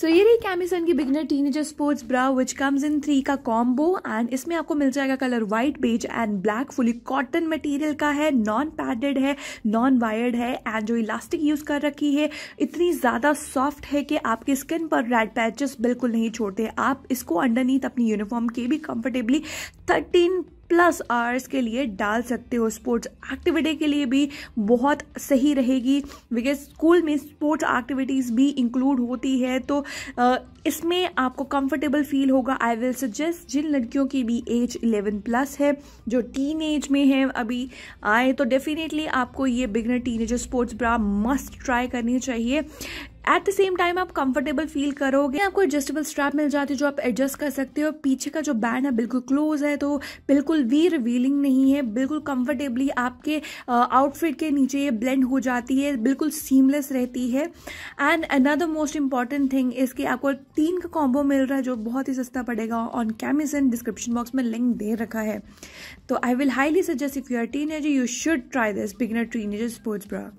सो ये रही कैमिसन की beginner teenager sports bra which comes in three का कॉम्बो एंड इसमें आपको मिल जाएगा colour white beige and black fully cotton material का है नॉन पैडेड है नॉन वायर्ड है एंड जो इलास्टिक यूज कर रखी है इतनी ज्यादा सॉफ्ट है कि आपके स्किन पर रेड पैचेस बिल्कुल नहीं छोड़ते आप इसको अंडरनीथ अपनी यूनिफॉर्म के भी कंफर्टेबली थर्टीन प्लस आवर्स के लिए डाल सकते हो स्पोर्ट्स एक्टिविटी के लिए भी बहुत सही रहेगी बिकॉज स्कूल में स्पोर्ट्स एक्टिविटीज़ भी इंक्लूड होती है तो इसमें आपको कंफर्टेबल फील होगा आई विल सजेस्ट जिन लड़कियों की भी एज 11 प्लस है जो टीन एज में है अभी आए तो डेफिनेटली आपको ये beginner teenager sports bra must try करनी चाहिए एट द सेम टाइम आप कंफर्टेबल फील करोगे आपको एडजस्टेबल स्ट्रैप मिल जाती है जो आप एडजस्ट कर सकते हो पीछे का जो बैंड है बिल्कुल क्लोज है तो बिल्कुल वी रिवीलिंग नहीं है बिल्कुल कंफर्टेबली आपके आउटफिट के नीचे ये ब्लेंड हो जाती है बिल्कुल सीमलेस रहती है and another most important thing इसके आपको तीन का कॉम्बो मिल रहा है जो बहुत ही सस्ता पड़ेगा ऑन कैमिसन डिस्क्रिप्शन बॉक्स में लिंक दे रखा है तो I will highly suggest if you are teenager you should try this beginner teenager sports bra